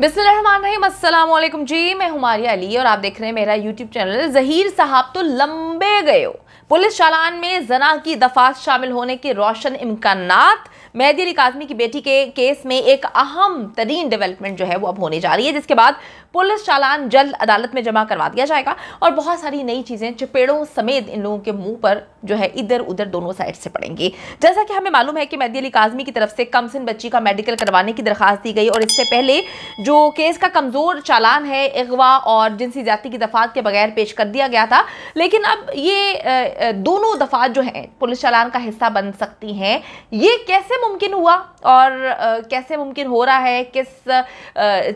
बिस्मिल्लाम जी मैं हमारी अली और आप देख रहे हैं मेरा यूट्यूब चैनल जहीर साहब तो लंबे गए हो पुलिस चालान में जना की दफात शामिल होने के रोशन इम्कान मेहदी अली काजमी की बेटी के केस में एक अहम तरीन डेवलपमेंट जो है वो अब होने जा रही है जिसके बाद पुलिस चालान जल्द अदालत में जमा करवा दिया जाएगा और बहुत सारी नई चीज़ें चपेड़ों समेत इन लोगों के मुंह पर जो है इधर उधर दोनों साइड से पड़ेंगी जैसा कि हमें मालूम है कि मेहदी अली काजमी की तरफ से कम सिन बच्ची का मेडिकल करवाने की दरखास्त दी गई और इससे पहले जो केस का कमज़ोर चालान है अगवा और जिनसी ज्यादा की दफात के बगैर पेश कर दिया गया था लेकिन अब ये दोनों दफ़ा जो है पुलिस चालान का हिस्सा बन सकती हैं ये कैसे मुमकिन हुआ और कैसे मुमकिन हो रहा है किस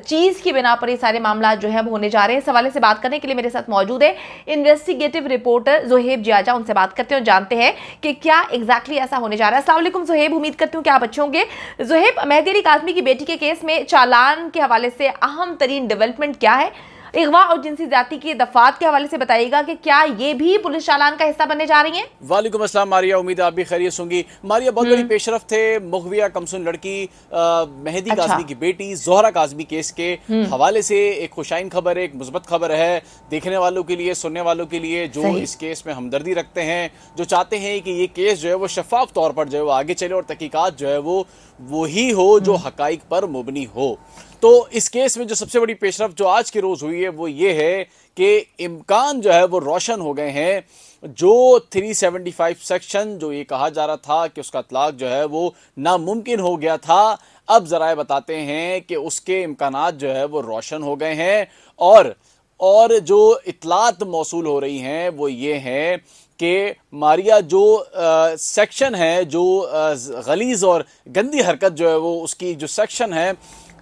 चीज़ की बिना पर ये सारे मामला जो है होने जा रहे हैं इस हवाले से बात करने के लिए मेरे साथ मौजूद है इन्वेस्टिगेटिव रिपोर्टर जोहेब जियाजा उनसे बात करते हैं और जानते हैं कि क्या एग्जैक्टली ऐसा होने जा रहा है असलम जोहेब उम्मीद करती हूँ कि आप अच्छे होंगे जोहेब मेहदी काजमी की बेटी के केस में चालान के हवाले से अहम तरीन डेवलपमेंट क्या है इगवा और जिनसी ज्यादा की दफात के हवाले से बताइएगा कि क्या ये भी पुलिस चालान का हिस्सा बनने जा रही है वालेकुम असलम मारिया उम्मीद आप भी खैरियत होंगी मारिया बहुत बड़ी हम्म। पेशरफ थे मुखविया कमसुन लड़की मेहदी अच्छा। काजमी की बेटी जोहरा काजमी केस के हम्म। हवाले से एक खुशाइन खबर है एक मुस्बत खबर है देखने वालों के लिए सुनने वालों के लिए जो इस केस में हमदर्दी रखते हैं जो चाहते हैं कि ये केस जो है वो शफाफ तौर पर जो है वो आगे चले और तहकीकत जो है वो वही हो जो हम्म। हक पर मुबनी हो तो इस केस में जो सबसे बड़ी पेशरफ जो आज के रोज हुई है वो ये है कि इम्कान जो है वो रोशन हो गए हैं जो 375 सेक्शन जो ये कहा जा रहा था कि उसका तलाक जो है वो नामुमकिन हो गया था अब ज़रा बताते हैं कि उसके इम्कान जो है वो रोशन हो गए हैं और और जो इतलात मौसू हो रही हैं वो ये हैं कि मारिया जो आ, सेक्शन है जो आ, गलीज और गंदी हरकत जो है वो उसकी जो सेक्शन है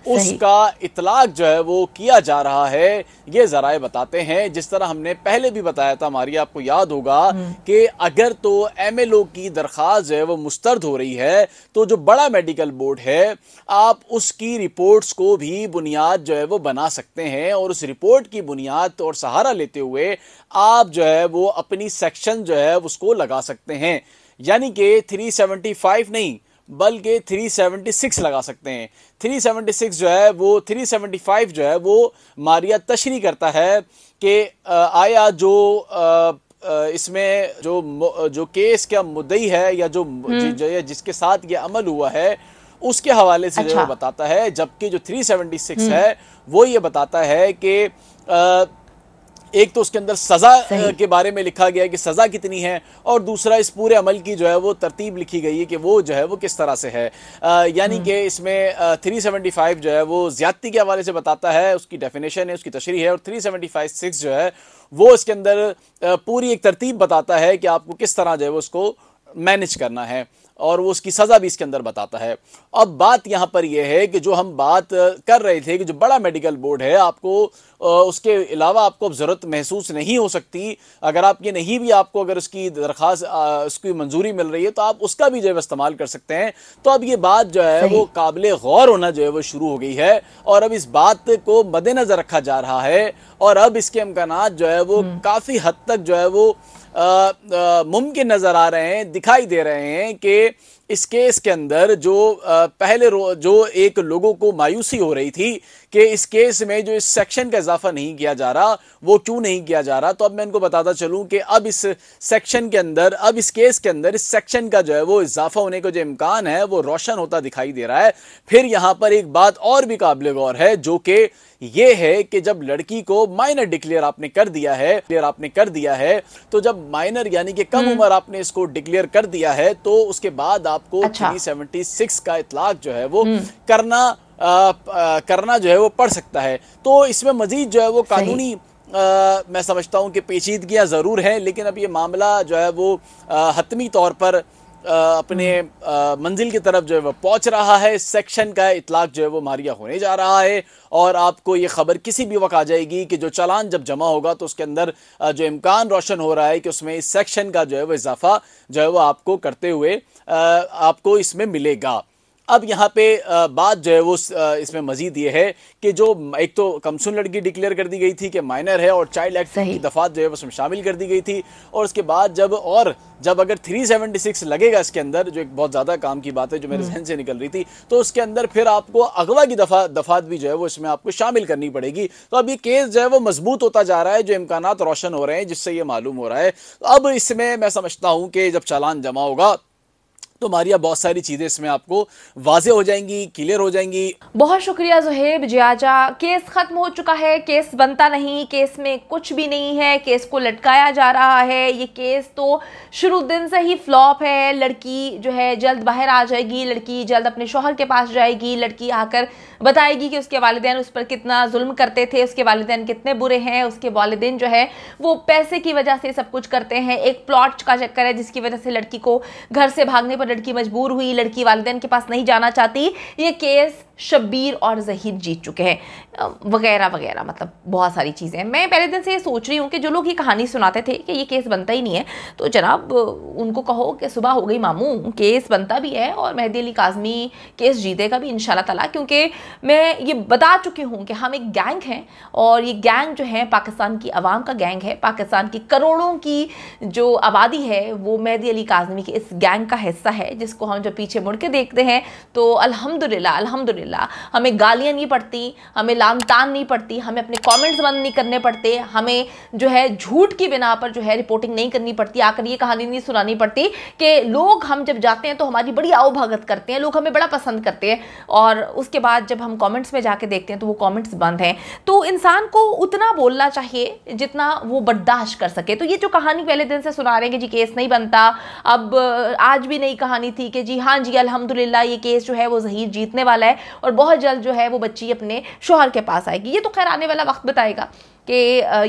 उसका इतलाक जो है वो किया जा रहा है ये जराए बताते हैं जिस तरह हमने पहले भी बताया था हमारी आपको याद होगा हम्म। कि अगर तो एम एल ओ की दरख्वास्त जो है वो मुस्तरद हो रही है तो जो बड़ा मेडिकल बोर्ड है आप उसकी रिपोर्ट्स को भी बुनियाद जो है वो बना सकते हैं और उस रिपोर्ट की बुनियाद और सहारा लेते हुए आप जो है वो अपनी सेक्शन जो है उसको लगा सकते हैं यानी कि फाइव नहीं बल्कि 376 लगा सकते हैं 376 जो है वो 375 जो है वो मारिया तशरी करता है कि आया जो आ, इसमें जो जो केस का मुद्दई है या जो, हम्म। जो जिसके साथ ये अमल हुआ है उसके हवाले से अच्छा। जो बताता है जबकि जो 376 हम्म। है वो ये बताता है कि एक तो उसके अंदर सज़ा के बारे में लिखा गया है कि सज़ा कितनी है और दूसरा इस पूरे अमल की जो है वो तरतीब लिखी गई है कि वो जो है वो किस तरह से है यानी हम्म। कि इसमें थ्री सेवेंटी फाइव जो है वो ज्यादती के हवाले से बताता है उसकी डेफिनेशन है उसकी तशरी है और थ्री सेवेंटी फाइव सिक्स जो है वो इसके अंदर पूरी एक तरतीब बताता है कि आपको किस तरह जो है वो उसको मैनेज करना है और वो उसकी सज़ा भी इसके अंदर बताता है अब बात यहाँ पर यह है कि जो हम बात कर रहे थे कि जो बड़ा मेडिकल बोर्ड है आपको उसके अलावा आपको अब ज़रूरत महसूस नहीं हो सकती अगर आप ये नहीं भी आपको अगर उसकी दरखास्त उसकी मंजूरी मिल रही है तो आप उसका भी जो है इस्तेमाल कर सकते हैं तो अब ये बात जो है वो काबिल गौर होना जो है वो शुरू हो गई है और अब इस बात को मद्देनज़र रखा जा रहा है और अब इसके इम्कान जो है वो हम्म। काफ़ी हद तक जो है वो मुमकिन नज़र आ रहे हैं दिखाई दे रहे हैं कि right इस केस के अंदर जो पहले जो एक लोगों को मायूसी हो रही थी कि इस केस में जो इस सेक्शन का इजाफा नहीं किया जा रहा वो क्यों नहीं किया जा रहा तो अब मैं इनको बताता चलूं कि अब इस सेक्शन के अंदर अब इस केस के अंदर इस सेक्शन का जो है वो इजाफा होने का जो इम्कान है वो रोशन होता दिखाई दे रहा है फिर यहां पर एक बात और भी काबिल गौर है जो कि ये है कि जब लड़की को माइनर डिक्लेयर आपने कर दिया है डिक्लेयर आपने कर दिया है तो जब माइनर यानी कि कम हम्म। उम्र आपने इसको डिक्लेयर कर दिया है तो उसके बाद आप आपको अच्छा। 376 का इतलाक जो है वो हम्म। करना आ, करना जो है वो पड़ सकता है तो इसमें मजीद जो है वो कानूनी आ, मैं समझता हूँ कि पेचीदगियाँ ज़रूर हैं लेकिन अब ये मामला जो है वो हतमी तौर पर अपने मंजिल की तरफ जो है वह पहुंच रहा है इस सेक्शन का इतलाक जो है वो मारिया होने जा रहा है और आपको ये खबर किसी भी वक्त आ जाएगी कि जो चालान जब जमा होगा तो उसके अंदर जो इम्कान रोशन हो रहा है कि उसमें इस सेक्शन का जो है वह इजाफा जो है वह आपको करते हुए आपको इसमें मिलेगा अब यहाँ पे बात जो है वो इसमें मजीद ये है कि जो एक तो कमसुन लड़की डिक्लेयर कर दी गई थी कि माइनर है और चाइल्ड एक्ट की दफात जो है उसमें शामिल कर दी गई थी और उसके बाद जब और जब अगर 376 लगेगा इसके अंदर जो एक बहुत ज़्यादा काम की बात है जो मेरे हम्म। जहन से निकल रही थी तो उसके अंदर फिर आपको अगवा की दफा दफात भी जो है वो इसमें आपको शामिल करनी पड़ेगी तो अब ये केस जो है वो मजबूत होता जा रहा है जो इम्कान रोशन हो रहे हैं जिससे ये मालूम हो रहा है अब इसमें मैं समझता हूँ कि जब चालान जमा होगा तो मारिया बहुत सारी चीज़ें इसमें आपको वाजे हो जाएंगी क्लियर हो जाएंगी बहुत शुक्रिया जुहेब जियाजा केस खत्म हो चुका है केस बनता नहीं केस में कुछ भी नहीं है केस को लटकाया जा रहा है ये केस तो शुरू दिन से ही फ्लॉप है लड़की जो है जल्द बाहर आ जाएगी लड़की जल्द अपने शोहर के पास जाएगी लड़की आकर बताएगी कि उसके वालदेन उस पर कितना जुल्म करते थे उसके वालदेन कितने बुरे हैं उसके वालदेन जो है वो पैसे की वजह से सब कुछ करते हैं एक प्लॉट का चक्कर है जिसकी वजह से लड़की को घर से भागने पर लड़की मजबूर हुई लड़की वालदेन के पास नहीं जाना चाहती ये केस शब्बीर और जहीर जीत चुके हैं वगैरह वगैरह मतलब बहुत सारी चीज़ें हैं मैं पहले दिन से ये सोच रही हूँ कि जो लोग ये कहानी सुनाते थे कि ये केस बनता ही नहीं है तो जनाब उनको कहो कि सुबह हो गई मामू केस बनता भी है और मेहदी अली काजमी केस जीतेगा भी इन ताला क्योंकि मैं ये बता चुकी हूँ कि हम एक गैंग हैं और ये गैंग जो है पाकिस्तान की आवाम का गैंग है पाकिस्तान की करोड़ों की जो आबादी है वो मेहदी अली काजमी के इस गैंग का हिस्सा है है जिसको हम जब पीछे मुड़ के देखते हैं तो अल्हम्दुलिल्लाह अल्हम्दुलिल्लाह हमें गालियाँ नहीं पड़ती हमें लामतान नहीं पड़ती हमें अपने कमेंट्स बंद नहीं करने पड़ते हमें जो है झूठ की बिना पर जो है रिपोर्टिंग नहीं करनी पड़ती आकर ये कहानी नहीं सुनानी पड़ती कि लोग हम जब जाते हैं तो हमारी बड़ी आवभगत करते हैं लोग हमें बड़ा पसंद करते हैं और उसके बाद जब हम कॉमेंट्स में जाके देखते हैं तो वो कॉमेंट्स बंद हैं तो इंसान को उतना बोलना चाहिए जितना वो बर्दाश्त कर सके तो ये जो कहानी पहले दिन से सुना रहे हैं कि जी केस नहीं बनता अब आज भी नहीं कहानी थी कि जी हाँ जी अलहमदिल्ला ये केस जो है वो जहीर जीतने वाला है और बहुत जल्द जो है वो बच्ची अपने शोहर के पास आएगी ये तो खैर आने वाला वक्त बताएगा कि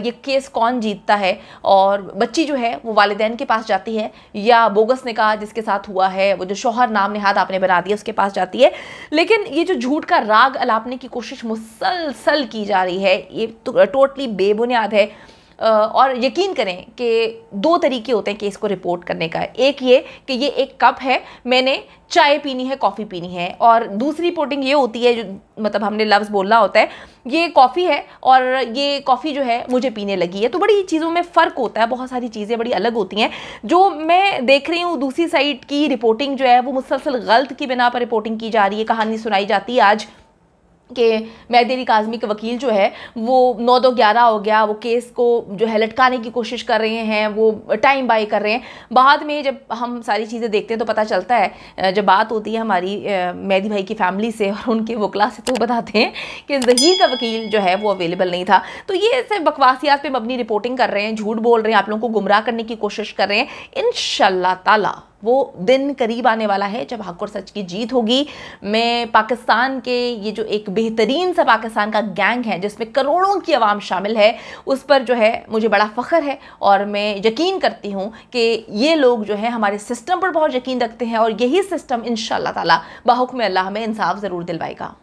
ये केस कौन जीतता है और बच्ची जो है वो वालदेन के पास जाती है या बोगस निकाह जिसके साथ हुआ है वो जो शोहर नाम नेहाद आपने बना दिया उसके पास जाती है लेकिन ये जो झूठ का राग अलापने की कोशिश मुसलसल की जा रही है ये तो टोटली बेबुनियाद है और यकीन करें कि दो तरीके होते हैं केस को रिपोर्ट करने का एक ये कि ये एक कप है मैंने चाय पीनी है कॉफ़ी पीनी है और दूसरी रिपोर्टिंग ये होती है जो मतलब हमने लफ्ज़ बोलना होता है ये कॉफ़ी है और ये कॉफ़ी जो है मुझे पीने लगी है तो बड़ी चीज़ों में फ़र्क होता है बहुत सारी चीज़ें बड़ी अलग होती हैं जो मैं देख रही हूँ दूसरी साइड की रिपोर्टिंग जो है वो मुसलसल गलत की बिना पर रिपोर्टिंग की जा रही है कहानी सुनाई जाती है आज कि मैदेरी काजमी के वकील जो है वो नौ दो ग्यारह हो गया वो केस को जो है लटकाने की कोशिश कर रहे हैं वो टाइम बाई कर रहे हैं बाद में जब हम सारी चीज़ें देखते हैं तो पता चलता है जब बात होती है हमारी मैदी भाई की फैमिली से और उनके वकला से तो बताते हैं कि जहीर का वकील जो है वो अवेलेबल नहीं था तो ये ऐसे बकवासियात पर अपनी रिपोर्टिंग कर रहे हैं झूठ बोल रहे हैं आप लोगों को गुमराह करने की कोशिश कर रहे हैं इन शाह वो दिन करीब आने वाला है जब हक और सच की जीत होगी मैं पाकिस्तान के ये जो एक बेहतरीन सा पाकिस्तान का गैंग है जिसमें करोड़ों की आवाम शामिल है उस पर जो है मुझे बड़ा फ़ख्र है और मैं यकीन करती हूँ कि ये लोग जो है हमारे सिस्टम पर बहुत यकीन रखते हैं और यही सिस्टम इन शाह बहक में अल्लाह हमें इंसाफ ज़रूर दिलवाएगा